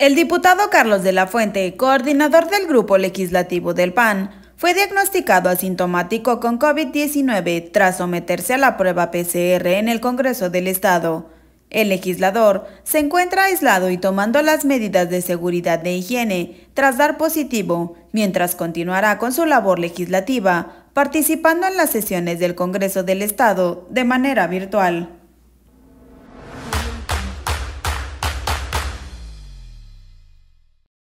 El diputado Carlos de la Fuente, coordinador del Grupo Legislativo del PAN, fue diagnosticado asintomático con COVID-19 tras someterse a la prueba PCR en el Congreso del Estado. El legislador se encuentra aislado y tomando las medidas de seguridad de higiene tras dar positivo, mientras continuará con su labor legislativa, participando en las sesiones del Congreso del Estado de manera virtual.